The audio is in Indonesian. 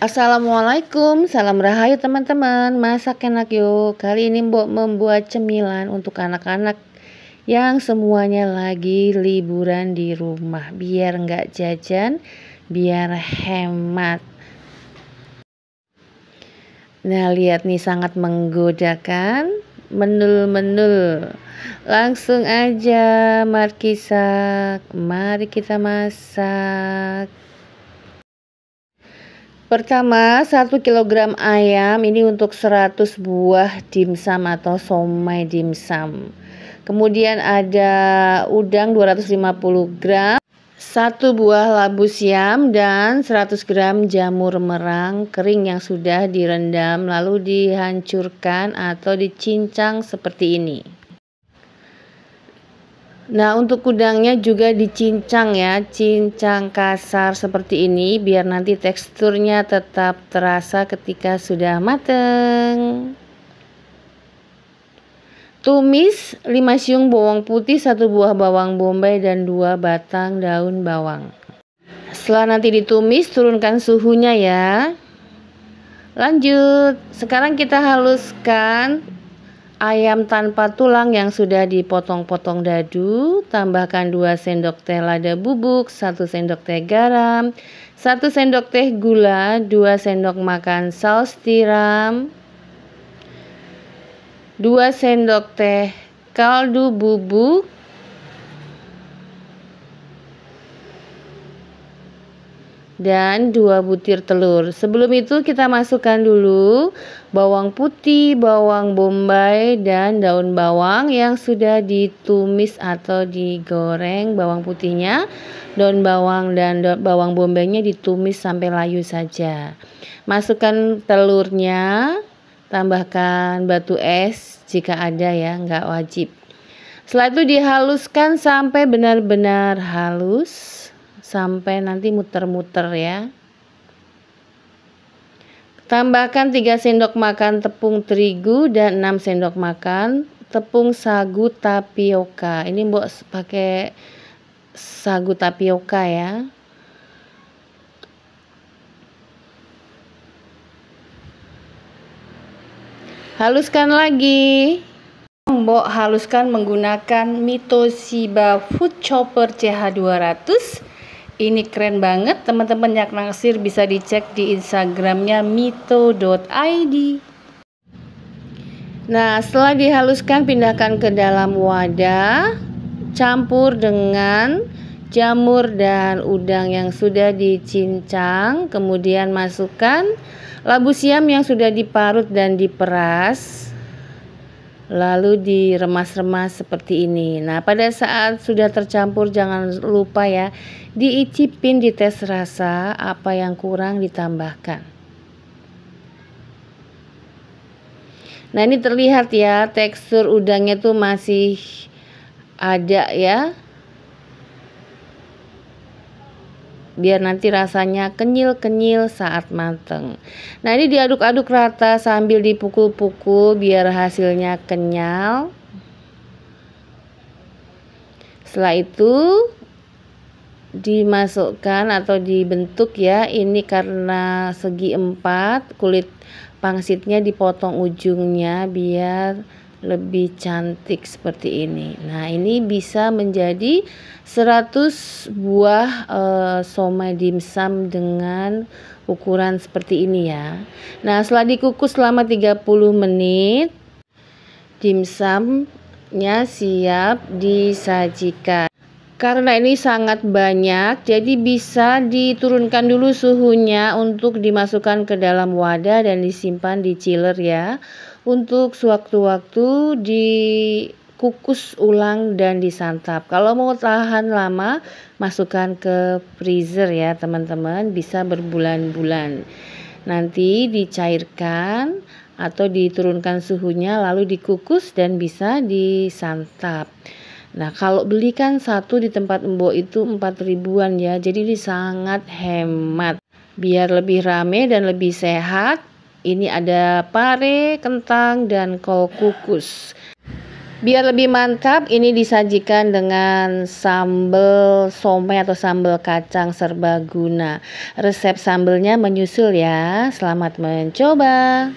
Assalamualaikum, salam rahayu teman-teman Masak enak yuk Kali ini Mbok membuat cemilan untuk anak-anak Yang semuanya lagi liburan di rumah Biar nggak jajan, biar hemat Nah lihat nih sangat menggoda kan Menul-menul Langsung aja Markisa Mari kita masak Pertama, 1 kg ayam ini untuk 100 buah dimsum atau somai dimsum. Kemudian ada udang 250 gram, satu buah labu siam dan 100 gram jamur merang kering yang sudah direndam lalu dihancurkan atau dicincang seperti ini. Nah, untuk udangnya juga dicincang ya, cincang kasar seperti ini biar nanti teksturnya tetap terasa ketika sudah mateng. Tumis 5 siung bawang putih, 1 buah bawang bombay dan 2 batang daun bawang. Setelah nanti ditumis, turunkan suhunya ya. Lanjut, sekarang kita haluskan Ayam tanpa tulang yang sudah dipotong-potong dadu, tambahkan 2 sendok teh lada bubuk, 1 sendok teh garam, 1 sendok teh gula, 2 sendok makan saus tiram, 2 sendok teh kaldu bubuk, dan 2 butir telur. Sebelum itu kita masukkan dulu bawang putih, bawang bombay dan daun bawang yang sudah ditumis atau digoreng bawang putihnya, daun bawang dan daun bawang bombaynya ditumis sampai layu saja. Masukkan telurnya, tambahkan batu es jika ada ya, nggak wajib. Setelah itu dihaluskan sampai benar-benar halus sampai nanti muter-muter ya tambahkan 3 sendok makan tepung terigu dan 6 sendok makan tepung sagu tapioka ini mbok pakai sagu tapioka ya haluskan lagi Mbok haluskan menggunakan Mitoshiba Food Chopper CH200 ini keren banget teman-teman yang naksir bisa dicek di instagramnya mito.id Nah setelah dihaluskan pindahkan ke dalam wadah Campur dengan jamur dan udang yang sudah dicincang Kemudian masukkan labu siam yang sudah diparut dan diperas lalu diremas-remas seperti ini. Nah, pada saat sudah tercampur jangan lupa ya diicipin, dites rasa apa yang kurang ditambahkan. Nah, ini terlihat ya tekstur udangnya tuh masih ada ya. biar nanti rasanya kenyil-kenyil saat mateng. Nah, ini diaduk-aduk rata sambil dipukul-pukul biar hasilnya kenyal. Setelah itu dimasukkan atau dibentuk ya ini karena segi empat kulit pangsitnya dipotong ujungnya biar lebih cantik seperti ini. Nah, ini bisa menjadi 100 buah e, somai dimsum dengan ukuran seperti ini ya. Nah, setelah dikukus selama 30 menit, dimsumnya siap disajikan. Karena ini sangat banyak, jadi bisa diturunkan dulu suhunya untuk dimasukkan ke dalam wadah dan disimpan di chiller ya untuk sewaktu-waktu dikukus ulang dan disantap. Kalau mau tahan lama, masukkan ke freezer ya, teman-teman, bisa berbulan-bulan. Nanti dicairkan atau diturunkan suhunya lalu dikukus dan bisa disantap. Nah, kalau belikan satu di tempat Embo itu 4 ribuan ya. Jadi ini sangat hemat. Biar lebih rame dan lebih sehat, ini ada pare, kentang, dan kol kukus. Biar lebih mantap, ini disajikan dengan sambal somai atau sambal kacang serbaguna. Resep sambalnya menyusul ya. Selamat mencoba.